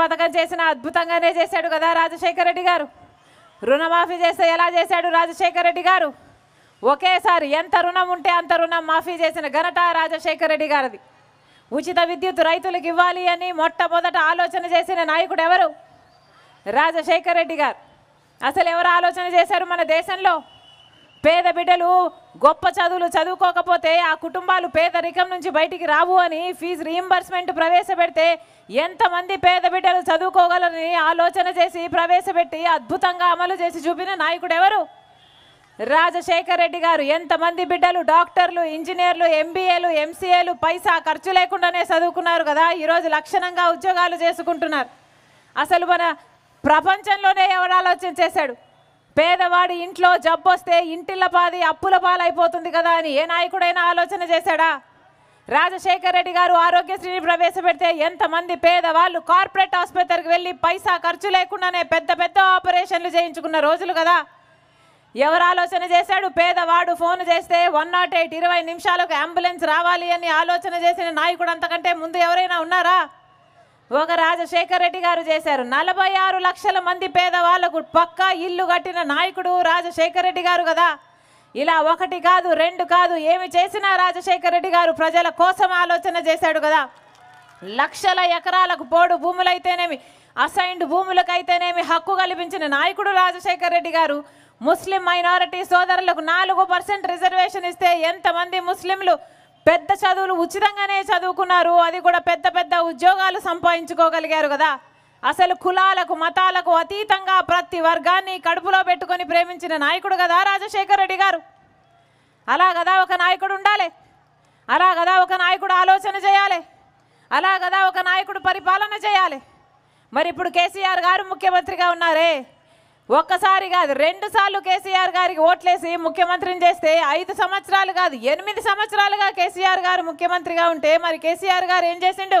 పథకం చేసిన అద్భుతంగానే చేశాడు కదా రాజశేఖర రెడ్డి గారు రుణమాఫీ చేస్తే ఎలా చేశాడు రాజశేఖర రెడ్డి గారు ఒకేసారి ఎంత రుణం ఉంటే అంత రుణం మాఫీ చేసిన ఘనట రాజశేఖర రెడ్డి గారిది ఉచిత విద్యుత్ రైతులకు ఇవ్వాలి అని మొట్టమొదట ఆలోచన చేసిన నాయకుడు ఎవరు రాజశేఖర రెడ్డి గారు అసలు ఎవరు ఆలోచన చేశారు మన దేశంలో పేద బిడ్డలు గొప్ప చదువులు చదువుకోకపోతే ఆ కుటుంబాలు పేదరికం నుంచి బయటికి రావు అని ఫీజు రీయింబర్స్మెంట్ ప్రవేశపెడితే ఎంతమంది పేద బిడ్డలు చదువుకోగలరని ఆలోచన చేసి ప్రవేశపెట్టి అద్భుతంగా అమలు చేసి చూపిన నాయకుడు ఎవరు రాజశేఖర్ రెడ్డి గారు ఎంతమంది బిడ్డలు డాక్టర్లు ఇంజనీర్లు ఎంబీఏలు ఎంసీఏలు పైసా ఖర్చు లేకుండానే చదువుకున్నారు కదా ఈరోజు లక్షణంగా ఉద్యోగాలు చేసుకుంటున్నారు అసలు మన ప్రపంచంలోనే ఎవరు ఆలోచన చేశాడు పేదవాడి ఇంట్లో జబ్బొస్తే ఇంటిళ్ళ పాది అప్పుల పాలైపోతుంది కదా అని ఏ నాయకుడైనా ఆలోచన చేశాడా రాజశేఖర్ రెడ్డి గారు ఆరోగ్యశ్రీని ప్రవేశపెడితే ఎంతమంది పేదవాళ్ళు కార్పొరేట్ ఆసుపత్రికి వెళ్ళి పైసా ఖర్చు లేకుండానే పెద్ద పెద్ద ఆపరేషన్లు చేయించుకున్న రోజులు కదా ఎవరు ఆలోచన చేశాడు పేదవాడు ఫోన్ చేస్తే వన్ నాట్ ఎయిట్ ఇరవై నిమిషాలకు అంబులెన్స్ రావాలి అని ఆలోచన చేసిన నాయకుడు అంతకంటే ముందు ఎవరైనా ఉన్నారా ఒక రాజశేఖర్ రెడ్డి గారు చేశారు నలభై ఆరు లక్షల మంది పేదవాళ్లకు పక్కా ఇల్లు కట్టిన నాయకుడు రాజశేఖర్ రెడ్డి గారు కదా ఇలా ఒకటి కాదు రెండు కాదు ఏమి చేసినా రాజశేఖర్ రెడ్డి గారు ప్రజల కోసం ఆలోచన చేశాడు కదా లక్షల ఎకరాలకు పోడు భూములైతేనేమి అసైన్డ్ భూములకైతేనేమి హక్కు కల్పించిన నాయకుడు రాజశేఖర్ రెడ్డి గారు ముస్లిం మైనారిటీ సోదరులకు నాలుగు పర్సెంట్ రిజర్వేషన్ ఇస్తే ఎంతమంది ముస్లింలు పెద్ద చదువులు ఉచితంగానే చదువుకున్నారు అది కూడా పెద్ద పెద్ద ఉద్యోగాలు సంపాదించుకోగలిగారు కదా అసలు కులాలకు మతాలకు అతీతంగా ప్రతి వర్గాన్ని కడుపులో పెట్టుకొని ప్రేమించిన నాయకుడు కదా రాజశేఖర రెడ్డి గారు అలా కదా ఒక నాయకుడు ఉండాలి అలా కదా ఒక నాయకుడు ఆలోచన చేయాలి అలా కదా ఒక నాయకుడు పరిపాలన చేయాలి మరి ఇప్పుడు కేసీఆర్ గారు ముఖ్యమంత్రిగా ఉన్నారే ఒక్కసారి కాదు రెండు సార్లు కేసీఆర్ గారికి ఓట్లేసి ముఖ్యమంత్రిని చేస్తే ఐదు సంవత్సరాలు కాదు ఎనిమిది సంవత్సరాలుగా కేసీఆర్ గారు ముఖ్యమంత్రిగా ఉంటే మరి కేసీఆర్ గారు ఏం చేసిండు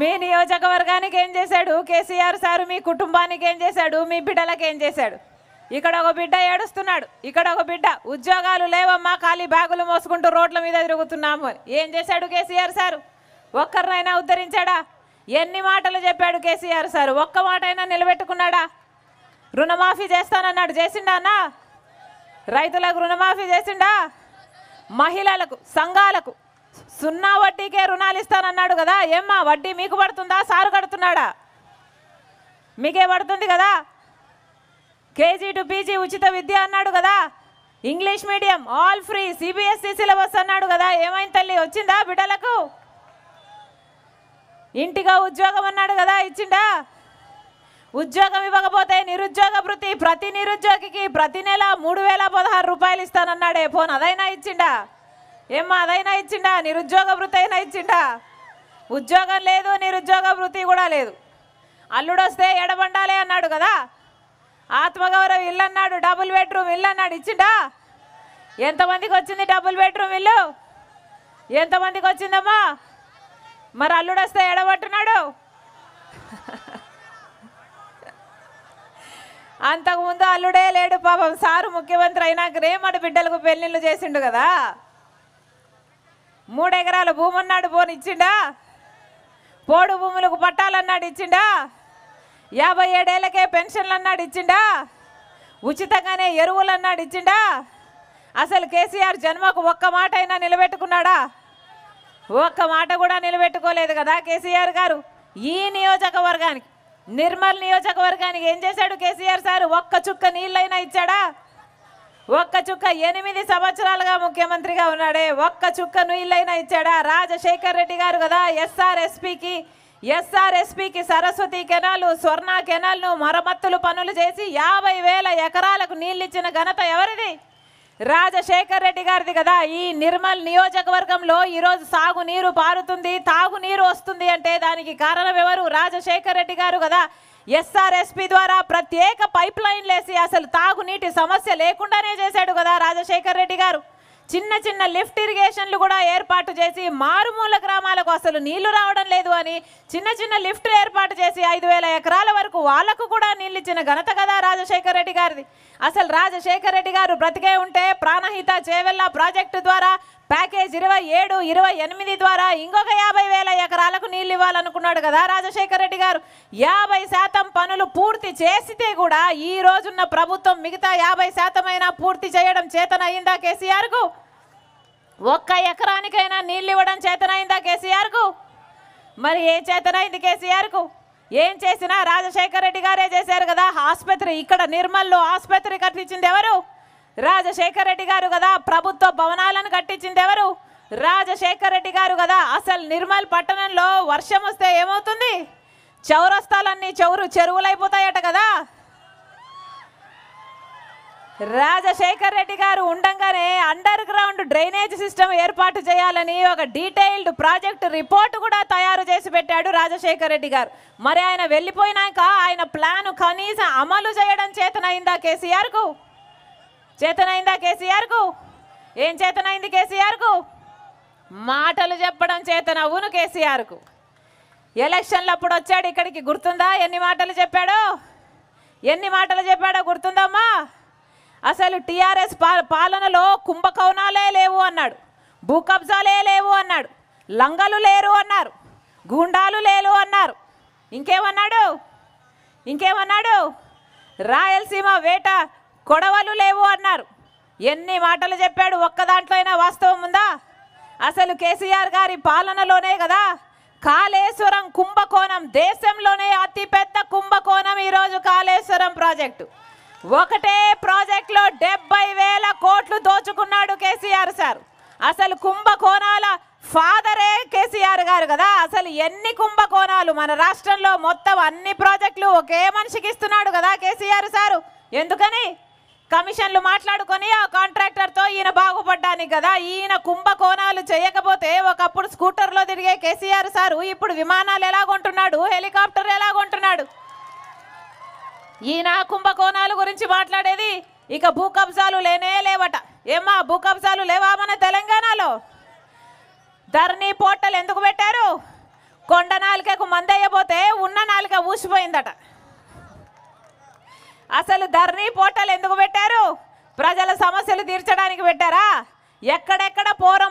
మీ నియోజకవర్గానికి ఏం చేశాడు కేసీఆర్ సారు మీ కుటుంబానికి ఏం చేశాడు మీ బిడ్డలకు ఏం చేశాడు ఇక్కడ ఒక బిడ్డ ఏడుస్తున్నాడు ఇక్కడ ఒక బిడ్డ ఉద్యోగాలు లేవమ్మా ఖాళీ బ్యాగులు మోసుకుంటూ రోడ్ల మీద తిరుగుతున్నాము ఏం చేశాడు కేసీఆర్ సార్ ఒక్కరినైనా ఉద్ధరించాడా ఎన్ని మాటలు చెప్పాడు కేసీఆర్ సార్ ఒక్క మాట అయినా నిలబెట్టుకున్నాడా రుణమాఫీ చేస్తానన్నాడు చేసిండానా రైతులకు రుణమాఫీ చేసిండా మహిళలకు సంఘాలకు సున్నా వడ్డీకే రుణాలు ఇస్తానన్నాడు కదా ఏమ్మా వడ్డీ మీకు పడుతుందా సారు కడుతున్నాడా మీకే పడుతుంది కదా కేజీ టు పీజీ ఉచిత విద్య అన్నాడు కదా English medium all free CBSE syllabus అన్నాడు కదా ఏమైంది తల్లి వచ్చిందా బిడ్డలకు ఇంటిగా ఉద్యోగం అన్నాడు కదా ఇచ్చిండా ఉద్యోగం ఇవ్వకపోతే నిరుద్యోగ వృత్తి ప్రతి నిరుద్యోగికి ప్రతి నెల మూడు వేల పదహారు రూపాయలు ఇస్తానన్నాడే ఫోన్ అదైనా ఇచ్చిండా ఏమ్మా అదైనా ఇచ్చిండా నిరుద్యోగ వృత్తి అయినా ఇచ్చిండా ఉద్యోగం లేదు నిరుద్యోగ వృత్తి కూడా లేదు అల్లుడొస్తే ఎడబండాలే అన్నాడు కదా ఆత్మగౌరవం ఇల్లు అన్నాడు డబుల్ బెడ్రూమ్ ఇల్లు అన్నాడు ఇచ్చిండా ఎంతమందికి వచ్చింది డబుల్ బెడ్రూమ్ ఇల్లు ఎంతమందికి వచ్చిందమ్మా మరి అల్లుడు వస్తే ఎడబట్టున్నాడు అంతకుముందు అల్లుడే లేడు పాపం సారు ముఖ్యమంత్రి అయినాకనే రేమడు బిడ్డలకు పెళ్ళిళ్ళు చేసిండు కదా మూడెకరాల భూమి అన్నాడు పోనిచ్చిండా పోడు భూములకు పట్టాలన్నాడు ఇచ్చిండా యాభై ఏడేళ్ళకే పెన్షన్లు అన్నాడు ఇచ్చిండా ఉచితంగానే ఎరువులు అన్నాడు ఇచ్చిండా అసలు కేసీఆర్ జన్మకు ఒక్క మాట అయినా నిలబెట్టుకున్నాడా ఒక్క మాట కూడా నిలబెట్టుకోలేదు కదా కేసీఆర్ గారు ఈ నియోజకవర్గానికి నిర్మల్ నియోజకవర్గానికి ఏం చేశాడు కేసీఆర్ సార్ ఒక్క చుక్క నీళ్ళైనా ఇచ్చాడా ఒక్క చుక్క ఎనిమిది సంవత్సరాలుగా ముఖ్యమంత్రిగా ఉన్నాడే ఒక్క చుక్క నీళ్ళైనా ఇచ్చాడా రాజశేఖర్ రెడ్డి గారు కదా ఎస్ఆర్ఎస్పికి ఎస్ఆర్ఎస్పికి సరస్వతి కెనాలు స్వర్ణ కెనాల్ను మరమ్మత్తులు పనులు చేసి యాభై వేల ఎకరాలకు నీళ్ళిచ్చిన ఘనత ఎవరిది రాజశేఖర్ రెడ్డి గారిది కదా ఈ నిర్మల్ నియోజకవర్గంలో ఈరోజు సాగునీరు పారుతుంది తాగునీరు వస్తుంది అంటే దానికి కారణం ఎవరు రాజశేఖర్ రెడ్డి గారు కదా ఎస్ఆర్ఎస్పీ ద్వారా ప్రత్యేక పైప్ లైన్లేసి అసలు తాగునీటి సమస్య లేకుండానే చేశాడు కదా రాజశేఖర్ రెడ్డి గారు చిన్న చిన్న లిఫ్ట్ ఇరిగేషన్లు కూడా ఏర్పాటు చేసి మారుమూల గ్రామాలకు అసలు నీళ్లు రావడం లేదు అని చిన్న చిన్న లిఫ్ట్లు ఏర్పాటు చేసి ఐదు వేల ఎకరాల వరకు వాళ్లకు కూడా నీళ్ళు ఇచ్చిన ఘనత కదా రాజశేఖర రెడ్డి గారిది అసలు రాజశేఖర రెడ్డి గారు బ్రతికే ఉంటే ప్రాణహిత చేవెల్లా ప్రాజెక్టు ద్వారా ప్యాకేజ్ ఇరవై ఏడు ఇరవై ఎనిమిది ద్వారా ఇంకొక యాభై వేల ఎకరాలకు నీళ్ళు ఇవ్వాలనుకున్నాడు కదా రాజశేఖర రెడ్డి గారు యాభై శాతం పనులు పూర్తి చేసితే కూడా ఈ రోజున్న ప్రభుత్వం మిగతా యాభై శాతమైనా పూర్తి చేయడం చేతనయ్యిందా కేసీఆర్కు ఒక్క ఎకరానికైనా నీళ్ళు ఇవ్వడం చేతనైందా కేసీఆర్కు మరి ఏం చేతనైంది కేసీఆర్కు ఏం చేసినా రాజశేఖర రెడ్డి గారే చేశారు కదా ఆసుపత్రి ఇక్కడ నిర్మల్లో ఆసుపత్రి కట్టించింది ఎవరు రాజశేఖర రెడ్డి గారు కదా ప్రభుత్వ భవనాలను కట్టించింది ఎవరు రాజశేఖర రెడ్డి గారు కదా అసలు నిర్మల్ పట్టణంలో వర్షం వస్తే ఏమవుతుంది చౌరస్తాలన్నీ చౌరు చెరువులైపోతాయట కదా రాజశేఖర రెడ్డి గారు ఉండగానే అండర్ గ్రౌండ్ డ్రైనేజ్ సిస్టమ్ ఏర్పాటు చేయాలని ఒక డీటెయిల్డ్ ప్రాజెక్ట్ రిపోర్ట్ కూడా తయారు చేసి పెట్టాడు రాజశేఖర రెడ్డి గారు మరి ఆయన వెళ్ళిపోయినాక ఆయన ప్లాన్ కనీసం అమలు చేయడం చేతనైందా కేసీఆర్కు చేతనైందా కేసీఆర్కు ఏం చేతనైంది కేసీఆర్కు మాటలు చెప్పడం చేతనవును కేసీఆర్ కేసీఆర్కు ఎలక్షన్లు అప్పుడు వచ్చాడు ఇక్కడికి గుర్తుందా ఎన్ని మాటలు చెప్పాడో ఎన్ని మాటలు చెప్పాడో గుర్తుందమ్మా అసలు టీఆర్ఎస్ పాలనలో కుంభకోణాలే లేవు అన్నాడు భూ కబ్జాలే లేవు అన్నాడు లంగలు లేరు అన్నారు గూండాలు లేరు అన్నారు ఇంకేమన్నాడు ఇంకేమన్నాడు రాయలసీమ వేట కొడవలు లేవు అన్నారు ఎన్ని మాటలు చెప్పాడు ఒక్క దాంట్లో అయినా వాస్తవం ఉందా అసలు కేసీఆర్ గారి పాలనలోనే కదా కాళేశ్వరం కుంభకోణం దేశంలోనే అతిపెద్ద కుంభకోణం ఈరోజు కాళేశ్వరం ప్రాజెక్టు ఒకటే ప్రాజెక్టులో డెబ్బై వేల కోట్లు దోచుకున్నాడు కేసీఆర్ సార్ అసలు కుంభకోణాల ఫాదరే కేసీఆర్ గారు కదా అసలు ఎన్ని కుంభకోణాలు మన రాష్ట్రంలో మొత్తం అన్ని ప్రాజెక్టులు ఒకే మనిషికి ఇస్తున్నాడు కదా కేసీఆర్ సారు ఎందుకని కమిషన్లు మాట్లాడుకొని ఆ కాంట్రాక్టర్తో ఈయన బాగుపడ్డానికి కదా ఈయన కుంభకోణాలు చేయకపోతే ఒకప్పుడు స్కూటర్లో తిరిగే కేసీఆర్ సారు ఇప్పుడు విమానాలు ఎలా కొంటున్నాడు హెలికాప్టర్ ఎలా కొంటున్నాడు ఈయన కుంభకోణాల గురించి మాట్లాడేది ఇక భూ కబ్జాలు లేనే లేవట ఏమా భూ కబ్జాలు లేవా మన తెలంగాణలో ధరణి పోర్టల్ ఎందుకు పెట్టారు కొండ నాలుకకు మందయ్యబోతే ఉన్న నాలుక ఊసిపోయిందట అసలు ధర్నీ పోర్టల్ ఎందుకు పెట్టారు ప్రజల సమస్యలు తీర్చడానికి పెట్టారా ఎక్కడెక్కడ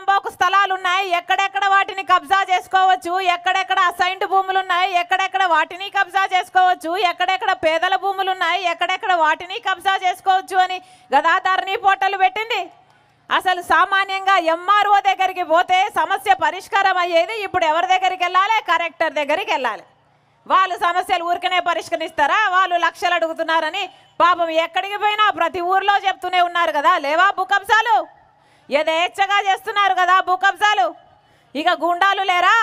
పోకు స్థలాలు ఉన్నాయి ఎక్కడెక్కడ వాటిని కబ్జా చేసుకోవచ్చు ఎక్కడెక్కడ అసైన్డ్ భూములు ఉన్నాయి ఎక్కడెక్కడ వాటిని కబ్జా చేసుకోవచ్చు ఎక్కడెక్కడ పేదల భూములు ఉన్నాయి ఎక్కడెక్కడ వాటిని కబ్జా చేసుకోవచ్చు అని గదా ధరణి పోర్టల్ పెట్టింది అసలు సామాన్యంగా ఎంఆర్ఓ దగ్గరికి పోతే సమస్య పరిష్కారం అయ్యేది ఇప్పుడు ఎవరి దగ్గరికి వెళ్ళాలి కరెక్టర్ దగ్గరికి వెళ్ళాలి వాళ్ళు సమస్యలు ఊరికనే పరిష్కరిస్తారా వాళ్ళు లక్షలు అడుగుతున్నారని పాపం ఎక్కడికి పోయినా ప్రతి ఊర్లో చెప్తూనే ఉన్నారు కదా లేవా భూకంశాలు యథేచ్ఛగా చేస్తున్నారు కదా భూకంశాలు ఇక గుండాలు లేరా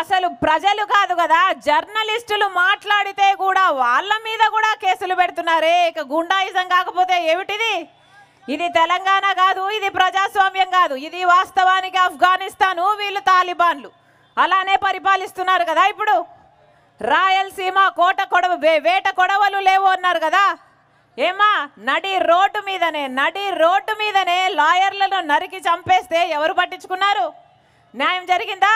అసలు ప్రజలు కాదు కదా జర్నలిస్టులు మాట్లాడితే కూడా వాళ్ళ మీద కూడా కేసులు పెడుతున్నారే ఇక గుండాయిజం కాకపోతే ఏమిటిది ఇది తెలంగాణ కాదు ఇది ప్రజాస్వామ్యం కాదు ఇది వాస్తవానికి ఆఫ్ఘనిస్తాను వీళ్ళు తాలిబాన్లు అలానే పరిపాలిస్తున్నారు కదా ఇప్పుడు రాయలసీమ కోట కొడవ వేట కొడవలు లేవు అన్నారు కదా ఏమా నడి రోడ్డు మీదనే నడి రోడ్డు మీదనే లాయర్లను నరికి చంపేస్తే ఎవరు పట్టించుకున్నారు న్యాయం జరిగిందా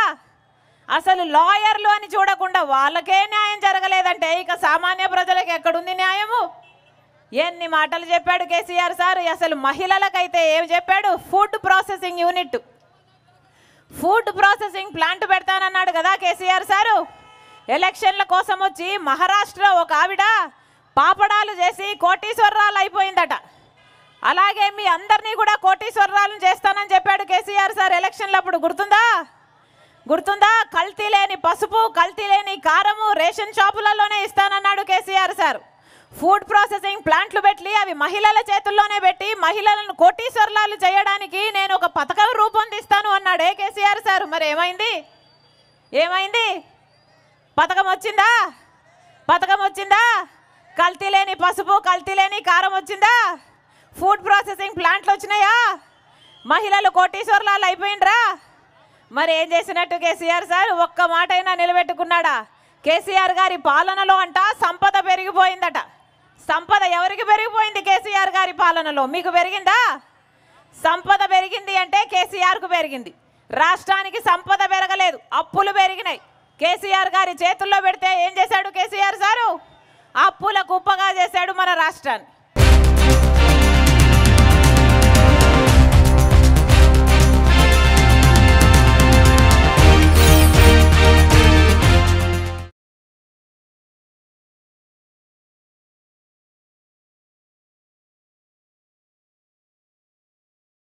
అసలు లాయర్లు అని చూడకుండా వాళ్ళకే న్యాయం జరగలేదంటే ఇక సామాన్య ప్రజలకు ఎక్కడుంది న్యాయము ఎన్ని మాటలు చెప్పాడు కేసీఆర్ సార్ అసలు మహిళలకైతే ఏం చెప్పాడు food processing unit food processing plant పెడతానన్నాడు కదా కేసీఆర్ సారు ఎలక్షన్ల కోసం వచ్చి మహారాష్ట్ర ఒక ఆవిడ పాపడాలు చేసి కోటీశ్వరరాలు అయిపోయిందట అలాగే మీ అందరినీ కూడా కోటీశ్వరరాలను చేస్తానని చెప్పాడు కేసీఆర్ సార్ అప్పుడు గుర్తుందా గుర్తుందా కల్తీ లేని పసుపు కల్తీ లేని కారము రేషన్ షాపులలోనే ఇస్తానన్నాడు కేసీఆర్ సార్ ఫుడ్ ప్రాసెసింగ్ ప్లాంట్లు పెట్టి అవి మహిళల చేతుల్లోనే పెట్టి మహిళలను కోటీశ్వరలాలు చేయడానికి నేను ఒక పథకం రూపొందిస్తాను అన్నాడే కేసీఆర్ సార్ మరి ఏమైంది ఏమైంది పథకం వచ్చిందా పథకం వచ్చిందా కల్తీ లేని పసుపు కల్తీ లేని కారం వచ్చిందా ఫుడ్ ప్రాసెసింగ్ ప్లాంట్లు వచ్చినాయా మహిళలు కోటీశ్వర్లాలు అయిపోయిండ్రా మరి ఏం చేసినట్టు కేసీఆర్ సార్ ఒక్క మాట అయినా నిలబెట్టుకున్నాడా కేసీఆర్ గారి పాలనలో అంట సంపద పెరిగిపోయిందట సంపద ఎవరికి పెరిగిపోయింది కేసీఆర్ గారి పాలనలో మీకు పెరిగిందా సంపద పెరిగింది అంటే కేసీఆర్కు పెరిగింది రాష్ట్రానికి సంపద పెరగలేదు అప్పులు పెరిగినాయి కేసీఆర్ గారి చేతుల్లో పెడితే ఏం చేశాడు కేసీఆర్ సారు అప్పుల కుప్పగా చేశాడు మన రాష్ట్రాన్ని